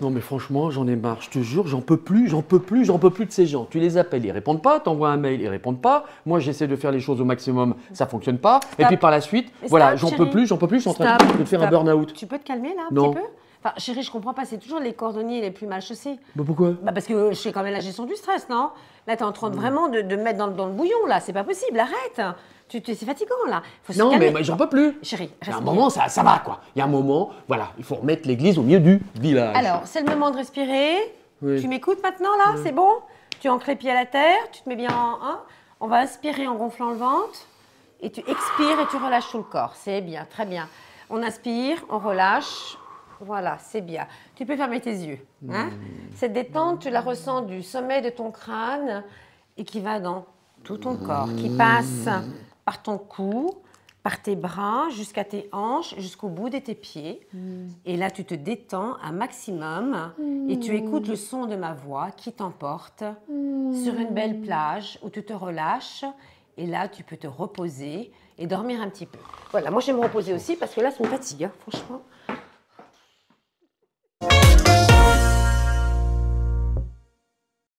Non mais franchement, j'en ai marre, je te jure, j'en peux plus, j'en peux plus, j'en peux plus de ces gens. Tu les appelles, ils répondent pas, t'envoies un mail, ils répondent pas. Moi, j'essaie de faire les choses au maximum, ça fonctionne pas. Et puis par la suite, voilà, j'en peux plus, j'en peux plus, je suis en train de faire un burn-out. Tu peux te calmer là un petit peu chérie, je comprends pas, c'est toujours les cordonniers les plus mal chaussés. Bah pourquoi bah, Parce que je fais quand même la gestion du stress, non Là, tu en train de mmh. vraiment de, mettre dans, le bouillon, là, c'est pas possible, arrête tu, C'est fatigant, là. Faut non, mais j'en peux plus. Chérie, Il y a un moment, ça, ça va, quoi. Il y a un moment, voilà, il faut remettre l'église au milieu du village. Alors, c'est le moment de respirer. Tu m'écoutes maintenant, là C'est bon Tu en les pieds à la terre, tu te mets bien en. On va inspirer en gonflant le ventre. Et tu expires et tu relâches tout le corps. C'est bien, très bien. On inspire, on relâche, voilà, c'est bien. Tu peux fermer tes yeux. Hein. Cette détente, tu la ressens du sommet de ton crâne et qui va dans tout ton corps, qui passe par ton cou, par tes bras, jusqu'à tes hanches, jusqu'au bout de tes pieds. Mm. Et là, tu te détends un maximum et tu mm. écoutes le son de ma voix qui t'emporte mm. sur une belle plage où tu te relâches. Et là, tu peux te reposer et dormir un petit peu. Voilà, moi, je vais me reposer aussi parce que là, ça me fatigue, hein, franchement.